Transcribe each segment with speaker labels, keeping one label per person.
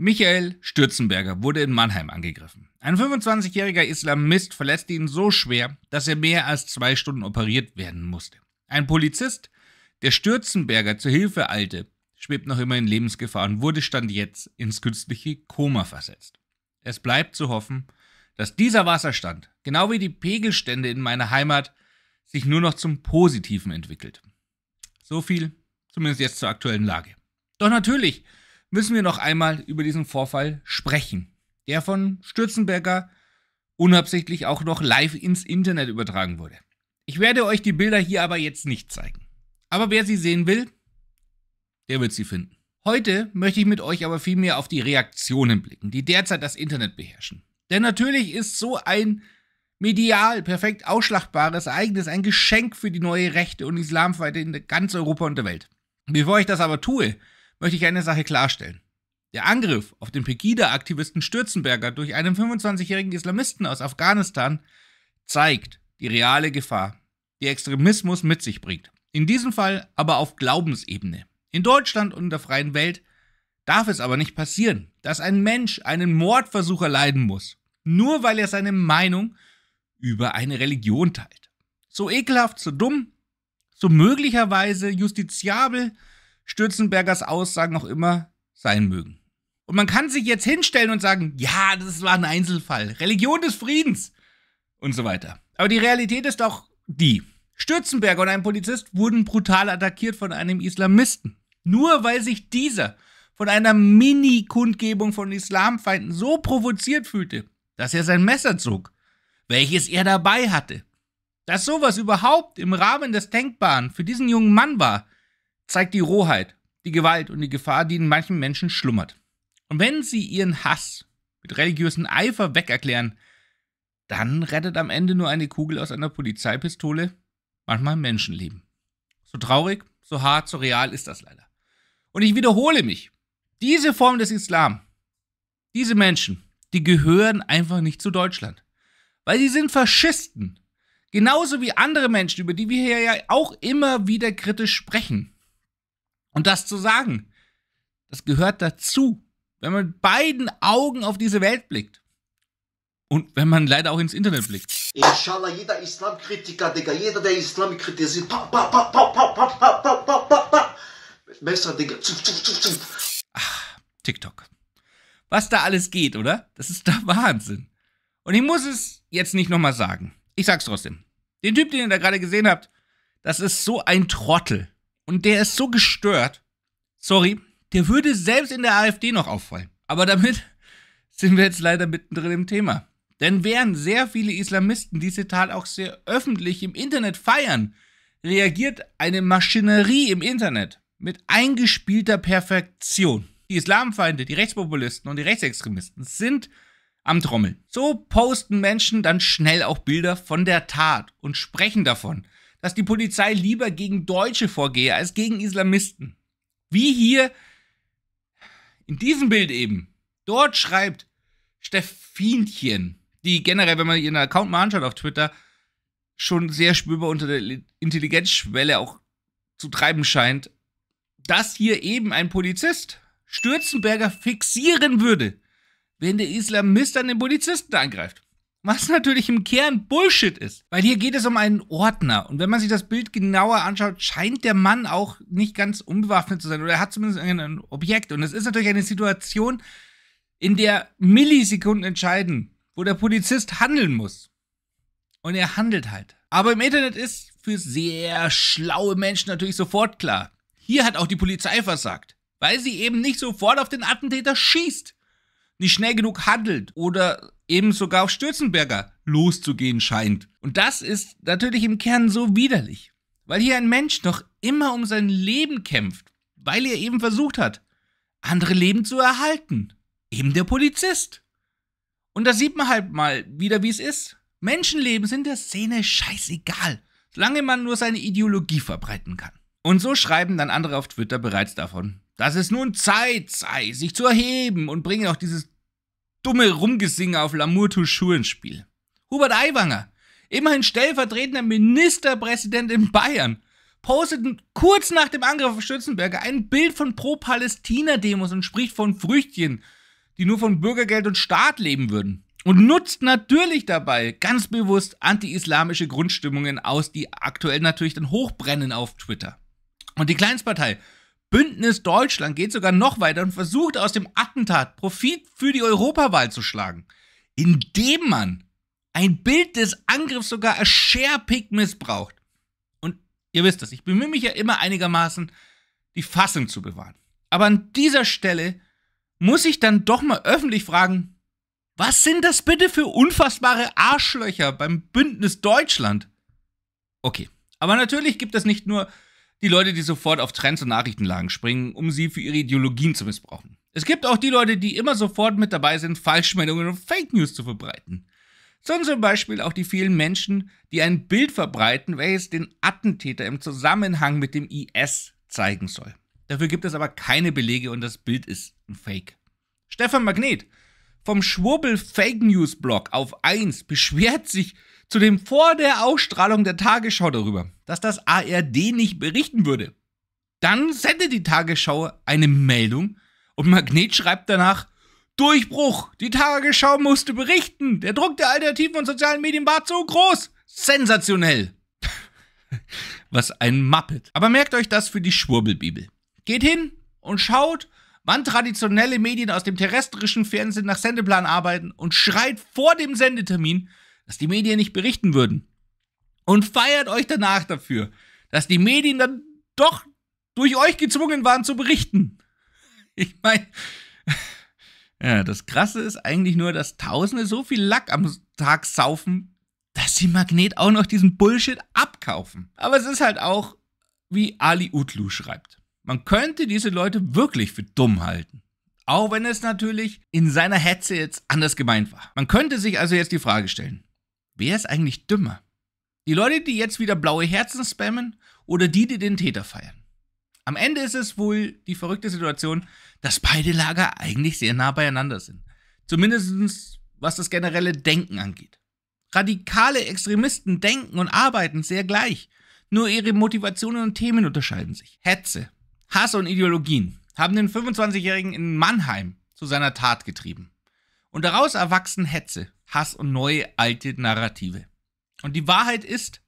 Speaker 1: Michael Stürzenberger wurde in Mannheim angegriffen. Ein 25-jähriger Islamist verletzte ihn so schwer, dass er mehr als zwei Stunden operiert werden musste. Ein Polizist, der Stürzenberger zur Hilfe eilte, schwebt noch immer in Lebensgefahr und wurde Stand jetzt ins künstliche Koma versetzt. Es bleibt zu hoffen, dass dieser Wasserstand, genau wie die Pegelstände in meiner Heimat, sich nur noch zum Positiven entwickelt. So viel zumindest jetzt zur aktuellen Lage. Doch natürlich müssen wir noch einmal über diesen Vorfall sprechen, der von Stürzenberger unabsichtlich auch noch live ins Internet übertragen wurde. Ich werde euch die Bilder hier aber jetzt nicht zeigen. Aber wer sie sehen will, der wird sie finden. Heute möchte ich mit euch aber vielmehr auf die Reaktionen blicken, die derzeit das Internet beherrschen. Denn natürlich ist so ein medial perfekt ausschlachtbares Ereignis ein Geschenk für die neue Rechte und Islamfeinde in ganz Europa und der Welt. Bevor ich das aber tue, möchte ich eine Sache klarstellen. Der Angriff auf den Pegida-Aktivisten Stürzenberger durch einen 25-jährigen Islamisten aus Afghanistan zeigt die reale Gefahr, die Extremismus mit sich bringt. In diesem Fall aber auf Glaubensebene. In Deutschland und in der freien Welt darf es aber nicht passieren, dass ein Mensch einen Mordversuch erleiden muss, nur weil er seine Meinung über eine Religion teilt. So ekelhaft, so dumm, so möglicherweise justiziabel, Stürzenbergers Aussagen auch immer sein mögen. Und man kann sich jetzt hinstellen und sagen, ja, das war ein Einzelfall, Religion des Friedens und so weiter. Aber die Realität ist auch die. Stürzenberger und ein Polizist wurden brutal attackiert von einem Islamisten. Nur weil sich dieser von einer Mini-Kundgebung von Islamfeinden so provoziert fühlte, dass er sein Messer zog, welches er dabei hatte. Dass sowas überhaupt im Rahmen des Denkbaren für diesen jungen Mann war, zeigt die Rohheit, die Gewalt und die Gefahr, die in manchen Menschen schlummert. Und wenn sie ihren Hass mit religiösen Eifer wegerklären, dann rettet am Ende nur eine Kugel aus einer Polizeipistole manchmal Menschenleben. So traurig, so hart, so real ist das leider. Und ich wiederhole mich, diese Form des Islam, diese Menschen, die gehören einfach nicht zu Deutschland. Weil sie sind Faschisten. Genauso wie andere Menschen, über die wir hier ja auch immer wieder kritisch sprechen. Und das zu sagen, das gehört dazu, wenn man mit beiden Augen auf diese Welt blickt. Und wenn man leider auch ins Internet blickt. Inshallah, jeder Islamkritiker, Digga, jeder, der Islam kritisiert, pa, pa, pa, pa, pa, pa, pa, pa, pa, pa, pa. Messer, Digga, zuf, zuf, zuf, zuf. Ach, TikTok. Was da alles geht, oder? Das ist der Wahnsinn. Und ich muss es jetzt nicht nochmal sagen. Ich sag's trotzdem. Den Typ, den ihr da gerade gesehen habt, das ist so ein Trottel. Und der ist so gestört. Sorry, der würde selbst in der AfD noch auffallen. Aber damit sind wir jetzt leider mittendrin im Thema. Denn während sehr viele Islamisten diese Tat auch sehr öffentlich im Internet feiern, reagiert eine Maschinerie im Internet mit eingespielter Perfektion. Die Islamfeinde, die Rechtspopulisten und die Rechtsextremisten sind am Trommeln. So posten Menschen dann schnell auch Bilder von der Tat und sprechen davon, dass die Polizei lieber gegen Deutsche vorgehe als gegen Islamisten. Wie hier in diesem Bild eben. Dort schreibt Steffinchen, die generell, wenn man ihren Account mal anschaut auf Twitter, schon sehr spürbar unter der Intelligenzschwelle auch zu treiben scheint, dass hier eben ein Polizist Stürzenberger fixieren würde, wenn der Islamist an den Polizisten angreift. Was natürlich im Kern Bullshit ist, weil hier geht es um einen Ordner. Und wenn man sich das Bild genauer anschaut, scheint der Mann auch nicht ganz unbewaffnet zu sein. Oder er hat zumindest ein Objekt. Und es ist natürlich eine Situation, in der Millisekunden entscheiden, wo der Polizist handeln muss. Und er handelt halt. Aber im Internet ist für sehr schlaue Menschen natürlich sofort klar. Hier hat auch die Polizei versagt, weil sie eben nicht sofort auf den Attentäter schießt, nicht schnell genug handelt oder eben sogar auf Stürzenberger loszugehen scheint. Und das ist natürlich im Kern so widerlich, weil hier ein Mensch noch immer um sein Leben kämpft, weil er eben versucht hat, andere Leben zu erhalten. Eben der Polizist. Und da sieht man halt mal wieder, wie es ist. Menschenleben sind der Szene scheißegal, solange man nur seine Ideologie verbreiten kann. Und so schreiben dann andere auf Twitter bereits davon, dass es nun Zeit sei, sich zu erheben und bringen auch dieses dumme Rumgesinge auf Lamour Touchou ins Spiel. Hubert Aiwanger, immerhin stellvertretender Ministerpräsident in Bayern, postet kurz nach dem Angriff auf Schützenberger ein Bild von Pro-Palästina-Demos und spricht von Früchtchen, die nur von Bürgergeld und Staat leben würden. Und nutzt natürlich dabei ganz bewusst anti-islamische Grundstimmungen aus, die aktuell natürlich dann hochbrennen auf Twitter. Und die Kleinstpartei Bündnis Deutschland geht sogar noch weiter und versucht aus dem Attentat Profit für die Europawahl zu schlagen, indem man ein Bild des Angriffs sogar als missbraucht. Und ihr wisst das, ich bemühe mich ja immer einigermaßen, die Fassung zu bewahren. Aber an dieser Stelle muss ich dann doch mal öffentlich fragen, was sind das bitte für unfassbare Arschlöcher beim Bündnis Deutschland? Okay, aber natürlich gibt es nicht nur die Leute, die sofort auf Trends und Nachrichtenlagen springen, um sie für ihre Ideologien zu missbrauchen. Es gibt auch die Leute, die immer sofort mit dabei sind, Falschmeldungen und Fake News zu verbreiten. Sondern zum Beispiel auch die vielen Menschen, die ein Bild verbreiten, welches den Attentäter im Zusammenhang mit dem IS zeigen soll. Dafür gibt es aber keine Belege und das Bild ist ein Fake. Stefan Magnet vom Schwurbel Fake News Blog auf 1 beschwert sich zudem vor der Ausstrahlung der Tagesschau darüber, dass das ARD nicht berichten würde. Dann sendet die Tagesschau eine Meldung und Magnet schreibt danach, Durchbruch, die Tagesschau musste berichten, der Druck der alternativen und sozialen Medien war zu groß, sensationell. Was ein Muppet. Aber merkt euch das für die Schwurbelbibel. Geht hin und schaut, wann traditionelle Medien aus dem terrestrischen Fernsehen nach Sendeplan arbeiten und schreit vor dem Sendetermin, dass die Medien nicht berichten würden. Und feiert euch danach dafür, dass die Medien dann doch durch euch gezwungen waren zu berichten. Ich meine, ja, das Krasse ist eigentlich nur, dass Tausende so viel Lack am Tag saufen, dass sie Magnet auch noch diesen Bullshit abkaufen. Aber es ist halt auch, wie Ali Utlu schreibt. Man könnte diese Leute wirklich für dumm halten. Auch wenn es natürlich in seiner Hetze jetzt anders gemeint war. Man könnte sich also jetzt die Frage stellen, Wer ist eigentlich dümmer? Die Leute, die jetzt wieder blaue Herzen spammen oder die, die den Täter feiern? Am Ende ist es wohl die verrückte Situation, dass beide Lager eigentlich sehr nah beieinander sind. Zumindest was das generelle Denken angeht. Radikale Extremisten denken und arbeiten sehr gleich, nur ihre Motivationen und Themen unterscheiden sich. Hetze, Hass und Ideologien haben den 25-Jährigen in Mannheim zu seiner Tat getrieben. Und daraus erwachsen Hetze, Hass und neue alte Narrative. Und die Wahrheit ist,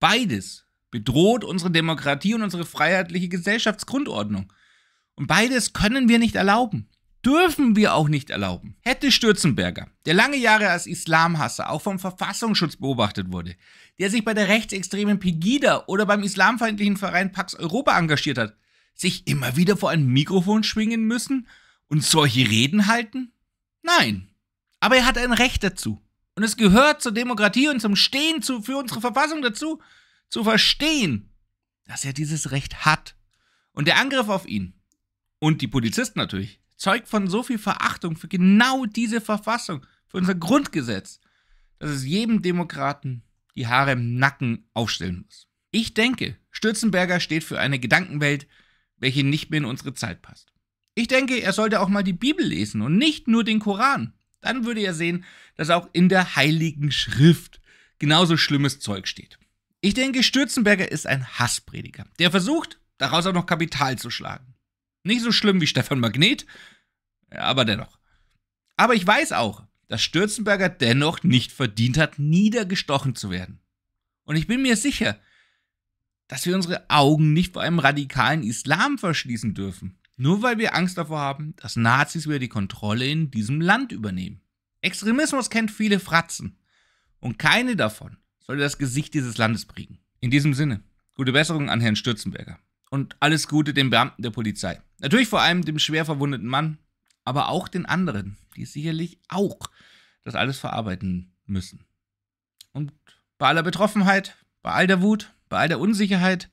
Speaker 1: beides bedroht unsere Demokratie und unsere freiheitliche Gesellschaftsgrundordnung. Und beides können wir nicht erlauben. Dürfen wir auch nicht erlauben. Hätte Stürzenberger, der lange Jahre als Islamhasser auch vom Verfassungsschutz beobachtet wurde, der sich bei der rechtsextremen Pegida oder beim islamfeindlichen Verein Pax Europa engagiert hat, sich immer wieder vor ein Mikrofon schwingen müssen und solche Reden halten? Nein, aber er hat ein Recht dazu. Und es gehört zur Demokratie und zum Stehen zu, für unsere Verfassung dazu, zu verstehen, dass er dieses Recht hat. Und der Angriff auf ihn und die Polizisten natürlich zeugt von so viel Verachtung für genau diese Verfassung, für unser Grundgesetz, dass es jedem Demokraten die Haare im Nacken aufstellen muss. Ich denke, Stürzenberger steht für eine Gedankenwelt, welche nicht mehr in unsere Zeit passt. Ich denke, er sollte auch mal die Bibel lesen und nicht nur den Koran dann würde er sehen, dass auch in der Heiligen Schrift genauso schlimmes Zeug steht. Ich denke, Stürzenberger ist ein Hassprediger, der versucht, daraus auch noch Kapital zu schlagen. Nicht so schlimm wie Stefan Magnet, aber dennoch. Aber ich weiß auch, dass Stürzenberger dennoch nicht verdient hat, niedergestochen zu werden. Und ich bin mir sicher, dass wir unsere Augen nicht vor einem radikalen Islam verschließen dürfen. Nur weil wir Angst davor haben, dass Nazis wieder die Kontrolle in diesem Land übernehmen. Extremismus kennt viele Fratzen. Und keine davon sollte das Gesicht dieses Landes prägen. In diesem Sinne, gute Besserung an Herrn Stürzenberger. Und alles Gute den Beamten der Polizei. Natürlich vor allem dem schwer verwundeten Mann, aber auch den anderen, die sicherlich auch das alles verarbeiten müssen. Und bei aller Betroffenheit, bei all der Wut, bei all der Unsicherheit,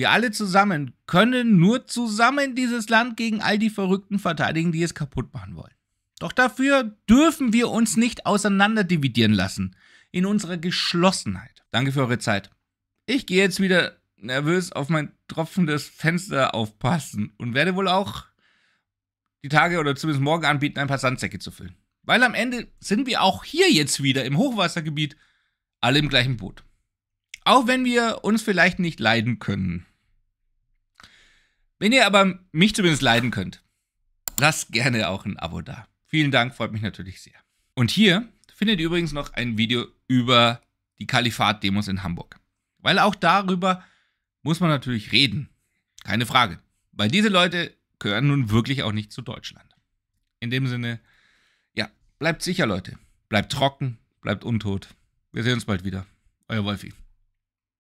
Speaker 1: wir alle zusammen können nur zusammen dieses Land gegen all die Verrückten verteidigen, die es kaputt machen wollen. Doch dafür dürfen wir uns nicht auseinanderdividieren lassen. In unserer Geschlossenheit. Danke für eure Zeit. Ich gehe jetzt wieder nervös auf mein tropfendes Fenster aufpassen und werde wohl auch die Tage oder zumindest morgen anbieten, ein paar Sandsäcke zu füllen. Weil am Ende sind wir auch hier jetzt wieder im Hochwassergebiet alle im gleichen Boot. Auch wenn wir uns vielleicht nicht leiden können. Wenn ihr aber mich zumindest leiden könnt, lasst gerne auch ein Abo da. Vielen Dank, freut mich natürlich sehr. Und hier findet ihr übrigens noch ein Video über die Kalifat-Demos in Hamburg. Weil auch darüber muss man natürlich reden. Keine Frage. Weil diese Leute gehören nun wirklich auch nicht zu Deutschland. In dem Sinne, ja, bleibt sicher, Leute. Bleibt trocken, bleibt untot. Wir sehen uns bald wieder. Euer Wolfi.